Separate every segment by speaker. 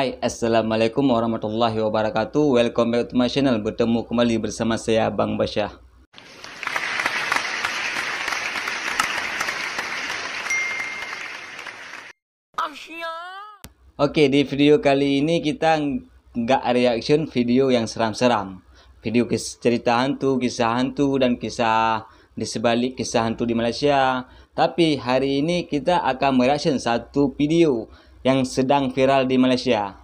Speaker 1: Hai Assalamualaikum warahmatullahi wabarakatuh Welcome back to my channel Bertemu kembali bersama saya Bang Basyah Oke di video kali ini kita nggak reaction video yang seram-seram Video cerita hantu, kisah hantu dan kisah di sebalik kisah hantu di Malaysia. Tapi hari ini kita akan mereaction satu video yang sedang viral di Malaysia.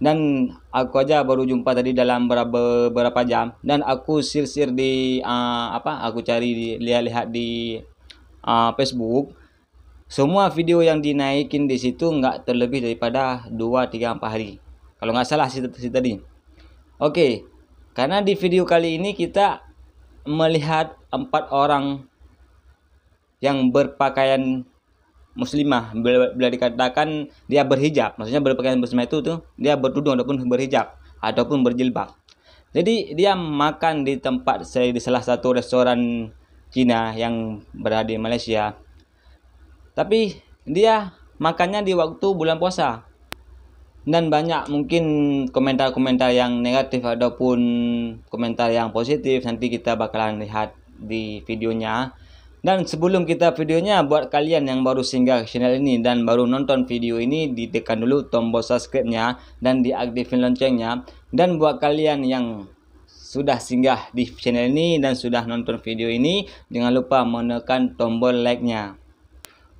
Speaker 1: Dan aku aja baru jumpa tadi dalam beberapa, beberapa jam dan aku sir-sir di uh, apa? Aku cari lihat-lihat di uh, Facebook. Semua video yang dinaikin di situ nggak terlebih daripada 2 3 4 hari. Kalau nggak salah sih tadi. Oke. Karena di video kali ini kita melihat empat orang yang berpakaian muslimah bila, dikatakan dia berhijab maksudnya berpakaian muslimah itu tuh dia bertudung ataupun berhijab ataupun berjilbab jadi dia makan di tempat saya di salah satu restoran Cina yang berada di Malaysia tapi dia makannya di waktu bulan puasa dan banyak mungkin komentar-komentar yang negatif ataupun komentar yang positif nanti kita bakalan lihat di videonya dan sebelum kita videonya, buat kalian yang baru singgah channel ini dan baru nonton video ini, ditekan dulu tombol subscribe-nya dan diaktifin loncengnya. Dan buat kalian yang sudah singgah di channel ini dan sudah nonton video ini, jangan lupa menekan tombol like-nya.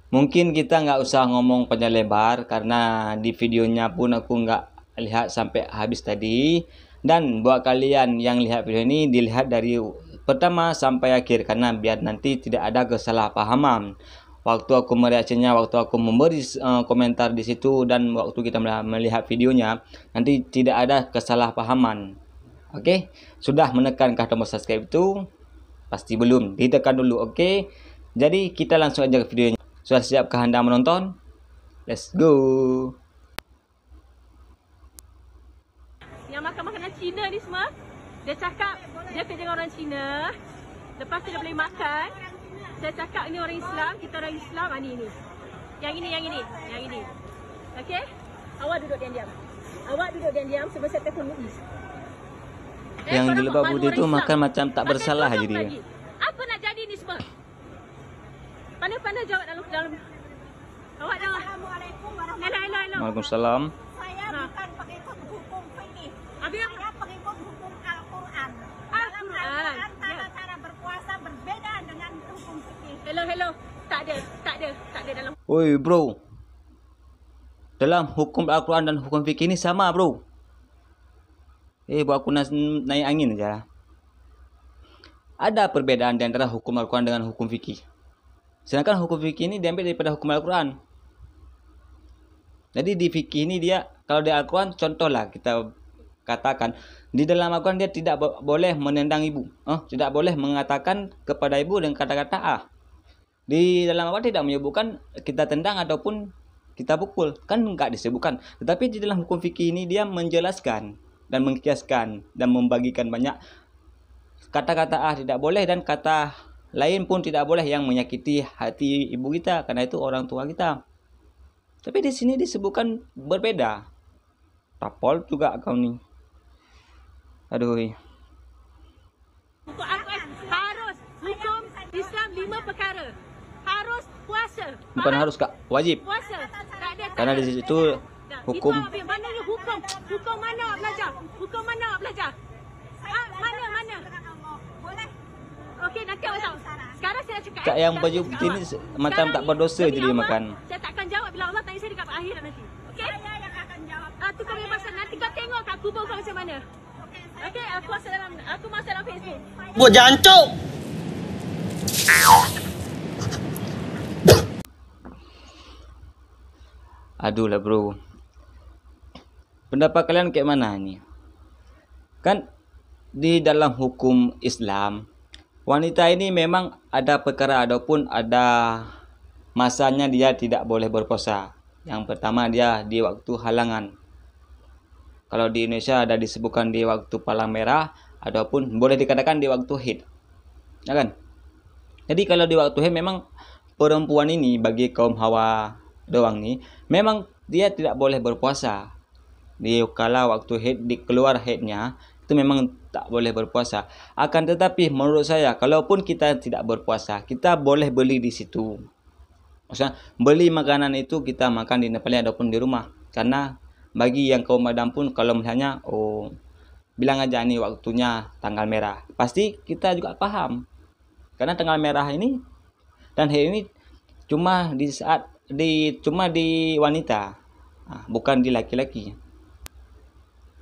Speaker 1: Mungkin kita nggak usah ngomong panjang lebar karena di videonya pun aku nggak lihat sampai habis tadi. Dan buat kalian yang lihat video ini, dilihat dari pertama sampai akhir karena biar nanti tidak ada kesalahpahaman waktu aku mereaksinya waktu aku memberi uh, komentar di situ dan waktu kita melihat videonya nanti tidak ada kesalahpahaman oke okay? sudah menekankah tombol subscribe itu pasti belum ditekan dulu oke okay? jadi kita langsung aja ke videonya sudah siapkah anda menonton let's go yang makan makanan Cina ni semua Dia cakap dia kerja orang Cina. Lepas tu dia boleh makan. Saya cakap ini orang Islam, kita orang Islam. ani ah, ini. Yang ini yang ini, yang ini. Okay. Awak duduk diam-diam. Awak duduk diam-diam sebab saya telefon Muiz. Yang eh, di lebah budi tu makan macam tak bersalah jadi. Apa nak jadi ni semua? Pandai-pandai jawab dalam dalam. Awak dah. Assalamualaikum warahmatullahi wabarakatuh. Waalaikumsalam. Saya ha. bukan pakai kod hukum fikih. Abang Al-Quran ah, ha, antara ya. cara berpuasa berbeda dengan hukum fikih. Hello, hello. Tak ada, tak ada, tak ada dalam. Oi, bro. Dalam hukum Al-Quran dan hukum fikih ini sama, bro. Eh, buat aku na naik angin aja. Ada perbedaan di antara hukum Al-Quran dengan hukum fikih. Sedangkan hukum fikih ini diambil daripada hukum Al-Quran. Jadi di fikih ini dia kalau di Al-Quran contohlah kita katakan di dalam Al-Quran dia tidak bo boleh menendang ibu eh, tidak boleh mengatakan kepada ibu dengan kata-kata ah di dalam Al-Quran tidak menyebutkan kita tendang ataupun kita pukul kan enggak disebutkan tetapi di dalam hukum fikih ini dia menjelaskan dan mengkiaskan dan membagikan banyak kata-kata ah tidak boleh dan kata lain pun tidak boleh yang menyakiti hati ibu kita karena itu orang tua kita tapi di sini disebutkan berbeda tapol juga kau nih Aduh. Eh. Untuk aku harus hukum Islam lima perkara. Harus puasa. Bukan harus kak, wajib. Puasa. Karena di situ hukum. Itu, mana ni hukum? Hukum mana nak belajar? Hukum mana nak belajar? Ah, mana mana? Boleh. Okey, nak kau tahu. Sekarang saya cakap. Kak yang eh, baju putih ni macam tak berdosa jadi Allah, makan. Saya takkan jawab bila Allah tanya saya dekat akhirat nanti. Okey? Saya yang akan jawab. Ah, tu kami pasal nanti kau tengok kat kubur kau macam mana. Okey, aku masuk dalam aku masuk dalam Facebook. Buat jancuk. Aduh lah bro. Pendapat kalian kayak mana ini? Kan di dalam hukum Islam wanita ini memang ada perkara ataupun ada masanya dia tidak boleh berpuasa. Yang pertama dia di waktu halangan. Kalau di Indonesia ada disebutkan di waktu palang merah ataupun boleh dikatakan di waktu hit. Ya kan? Jadi kalau di waktu hit memang perempuan ini bagi kaum hawa doang nih, memang dia tidak boleh berpuasa. Di kala waktu hit di keluar hitnya itu memang tak boleh berpuasa. Akan tetapi menurut saya kalaupun kita tidak berpuasa, kita boleh beli di situ. Maksudnya beli makanan itu kita makan di Nepal ataupun di rumah karena bagi yang kaum madam pun kalau misalnya oh bilang aja ini waktunya tanggal merah pasti kita juga paham karena tanggal merah ini dan hari ini cuma di saat di cuma di wanita ah, bukan di laki-laki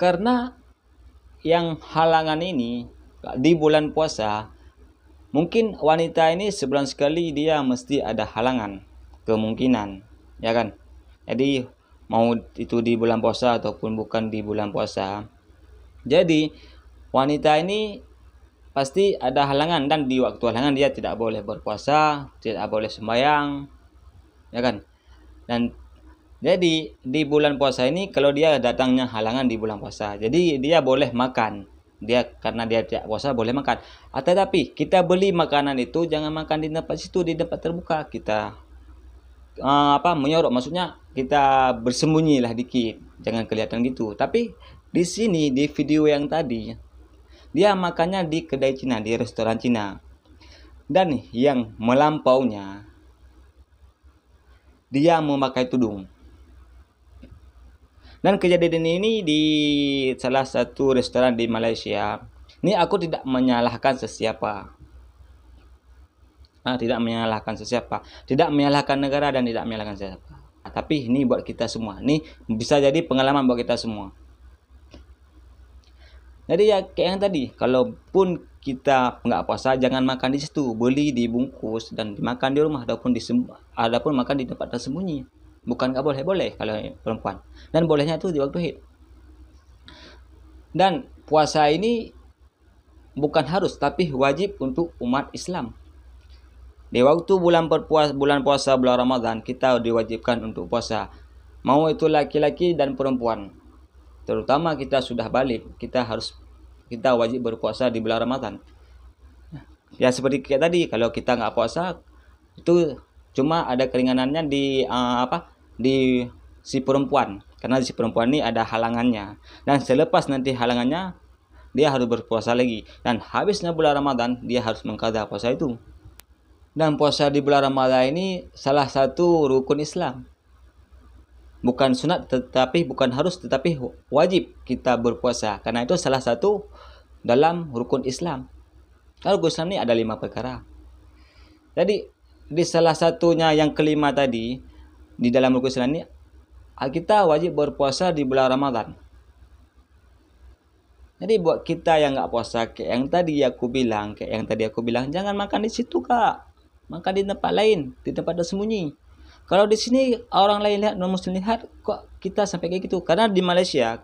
Speaker 1: karena yang halangan ini di bulan puasa mungkin wanita ini sebulan sekali dia mesti ada halangan kemungkinan ya kan jadi mau itu di bulan puasa ataupun bukan di bulan puasa. Jadi wanita ini pasti ada halangan dan di waktu halangan dia tidak boleh berpuasa, tidak boleh sembahyang, ya kan? Dan jadi di bulan puasa ini kalau dia datangnya halangan di bulan puasa, jadi dia boleh makan. Dia karena dia tidak puasa boleh makan. Ah, tetapi kita beli makanan itu jangan makan di tempat situ di tempat terbuka kita uh, apa menyorok maksudnya kita bersembunyi lah dikit jangan kelihatan gitu tapi di sini di video yang tadi dia makannya di kedai Cina di restoran Cina dan yang melampaunya dia memakai tudung dan kejadian ini di salah satu restoran di Malaysia ini aku tidak menyalahkan sesiapa nah, tidak menyalahkan sesiapa tidak menyalahkan negara dan tidak menyalahkan sesiapa Ah, tapi ini buat kita semua ini bisa jadi pengalaman buat kita semua jadi ya kayak yang tadi kalaupun kita nggak puasa jangan makan di situ beli dibungkus dan dimakan di rumah ataupun di ataupun makan di tempat tersembunyi bukan nggak boleh boleh kalau perempuan dan bolehnya itu di waktu hit. dan puasa ini bukan harus tapi wajib untuk umat Islam di waktu bulan puasa bulan puasa bulan Ramadan kita diwajibkan untuk puasa. Mau itu laki-laki dan perempuan. Terutama kita sudah balik, kita harus kita wajib berpuasa di bulan Ramadan. Ya seperti kayak tadi, kalau kita nggak puasa itu cuma ada keringanannya di uh, apa? di si perempuan karena si perempuan ini ada halangannya dan selepas nanti halangannya dia harus berpuasa lagi dan habisnya bulan Ramadan dia harus mengkada puasa itu dan puasa di bulan Ramadhan ini salah satu rukun Islam. Bukan sunat tetapi bukan harus tetapi wajib kita berpuasa. Karena itu salah satu dalam rukun Islam. Kalau rukun Islam ini ada lima perkara. Jadi di salah satunya yang kelima tadi di dalam rukun Islam ini kita wajib berpuasa di bulan Ramadhan. Jadi buat kita yang nggak puasa kayak yang tadi aku bilang, kayak yang tadi aku bilang jangan makan di situ kak maka di tempat lain, di tempat tersembunyi. Kalau di sini orang lain lihat non muslim lihat kok kita sampai kayak gitu? Karena di Malaysia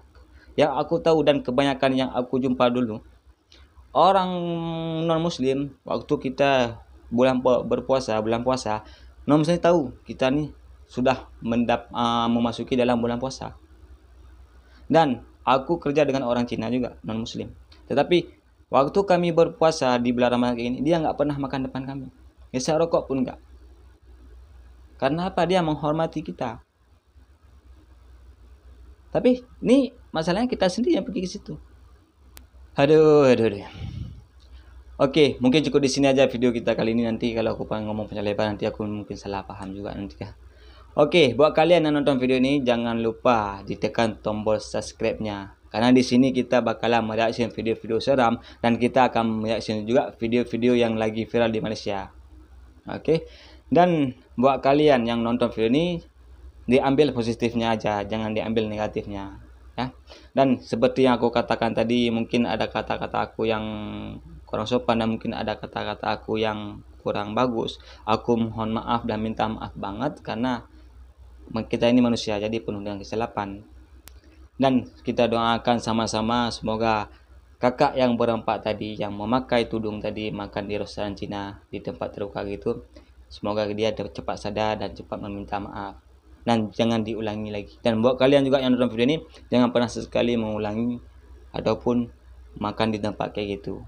Speaker 1: yang aku tahu dan kebanyakan yang aku jumpa dulu orang non muslim waktu kita bulan berpuasa bulan puasa non muslim tahu kita nih sudah mendap, uh, memasuki dalam bulan puasa dan aku kerja dengan orang Cina juga non muslim tetapi waktu kami berpuasa di bulan ramadhan ini dia nggak pernah makan depan kami Ngisap rokok pun enggak. Karena apa? Dia menghormati kita. Tapi ini masalahnya kita sendiri yang pergi ke situ. Aduh, aduh, aduh. Oke, mungkin cukup di sini aja video kita kali ini nanti kalau aku pengen ngomong panjang lebar nanti aku mungkin salah paham juga nanti ya. Oke, buat kalian yang nonton video ini jangan lupa ditekan tombol subscribe-nya karena di sini kita bakalan mereaksi video-video seram dan kita akan mereaksi juga video-video yang lagi viral di Malaysia oke dan buat kalian yang nonton video ini diambil positifnya aja jangan diambil negatifnya ya dan seperti yang aku katakan tadi mungkin ada kata-kata aku yang kurang sopan dan mungkin ada kata-kata aku yang kurang bagus aku mohon maaf dan minta maaf banget karena kita ini manusia jadi penuh dengan kesalahan. dan kita doakan sama-sama semoga kakak yang berempat tadi yang memakai tudung tadi makan di restoran Cina di tempat terbuka gitu semoga dia cepat sadar dan cepat meminta maaf dan jangan diulangi lagi dan buat kalian juga yang nonton video ini jangan pernah sesekali mengulangi ataupun makan di tempat kayak gitu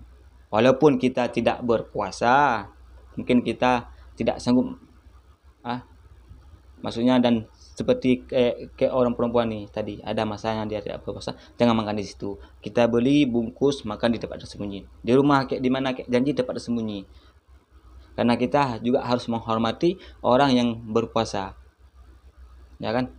Speaker 1: walaupun kita tidak berpuasa mungkin kita tidak sanggup ah maksudnya dan seperti kayak, kayak orang perempuan nih tadi ada masanya dia tidak berpuasa jangan makan di situ kita beli bungkus makan di tempat tersembunyi di rumah kayak di mana kayak janji tempat tersembunyi karena kita juga harus menghormati orang yang berpuasa ya kan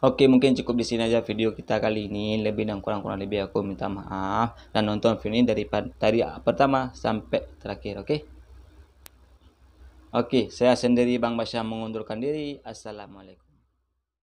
Speaker 1: Oke mungkin cukup di sini aja video kita kali ini lebih dan kurang kurang lebih aku minta maaf dan nonton video ini dari tadi pertama sampai terakhir oke okay? Oke, saya sendiri Bang Basya mengundurkan diri. Assalamualaikum.